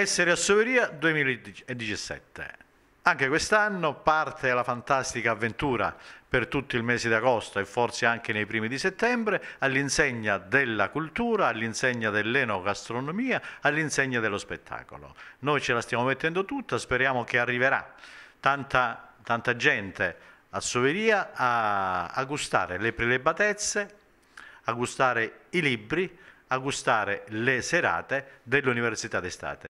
Essere a Soveria 2017. Anche quest'anno parte la fantastica avventura per tutto il mese d'agosto e forse anche nei primi di settembre all'insegna della cultura, all'insegna dell'enogastronomia, all'insegna dello spettacolo. Noi ce la stiamo mettendo tutta, speriamo che arriverà tanta, tanta gente a Soveria a, a gustare le prelebatezze, a gustare i libri, a gustare le serate dell'Università d'estate.